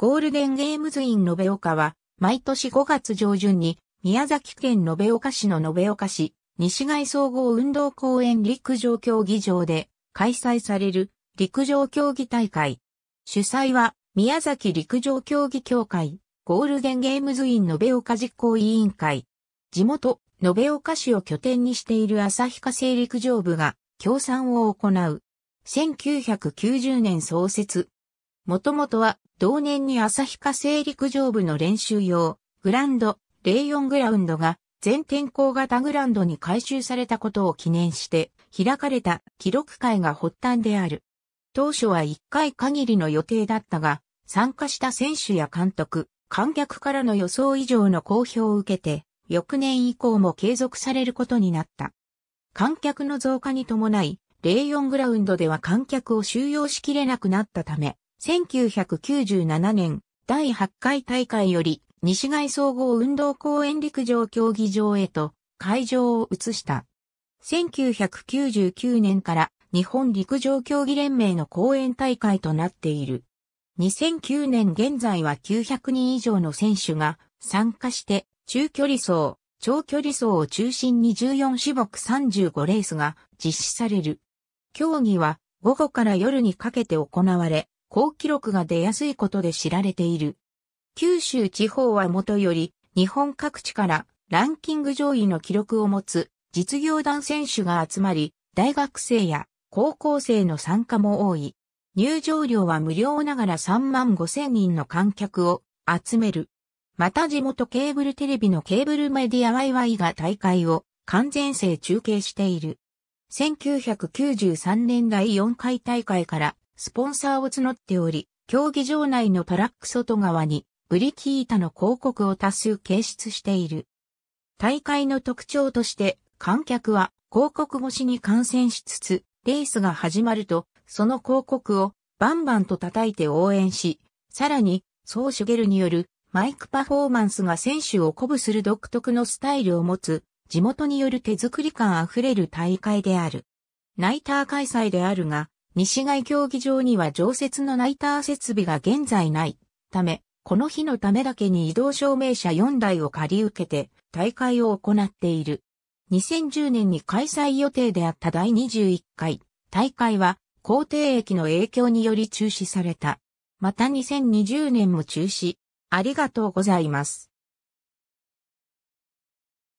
ゴールデンゲームズイン延岡は、毎年5月上旬に、宮崎県延岡市の延岡市、西外総合運動公園陸上競技場で開催される陸上競技大会。主催は宮崎陸上競技協会ゴールデンゲームズイン延岡実行委員会。地元延岡市を拠点にしている旭化成陸上部が協賛を行う。1990年創設。もともとは同年に旭化成陸上部の練習用、グランド、レオングラウンドが全天候型グランドに改修されたことを記念して開かれた記録会が発端である。当初は1回限りの予定だったが、参加した選手や監督、観客からの予想以上の好評を受けて、翌年以降も継続されることになった。観客の増加に伴い、レオングラウンドでは観客を収容しきれなくなったため、1997年第8回大会より西外総合運動公園陸上競技場へと会場を移した。1999年から日本陸上競技連盟の公園大会となっている。2009年現在は900人以上の選手が参加して中距離走、長距離走を中心に14種目35レースが実施される。競技は午後から夜にかけて行われ、高記録が出やすいことで知られている。九州地方はもとより、日本各地からランキング上位の記録を持つ実業団選手が集まり、大学生や高校生の参加も多い。入場料は無料ながら3万5千人の観客を集める。また地元ケーブルテレビのケーブルメディア YY が大会を完全制中継している。1993年第4回大会からスポンサーを募っており、競技場内のトラック外側にブリキータの広告を多数掲出している。大会の特徴として観客は広告越しに観戦しつつ、レースが始まると、その広告をバンバンと叩いて応援し、さらに、ソーシュゲルによるマイクパフォーマンスが選手を鼓舞する独特のスタイルを持つ、地元による手作り感あふれる大会である。ナイター開催であるが、西外競技場には常設のナイター設備が現在ないため、この日のためだけに移動証明車4台を借り受けて大会を行っている。2010年に開催予定であった第21回大会は皇帝駅の影響により中止された。また2020年も中止。ありがとうございます。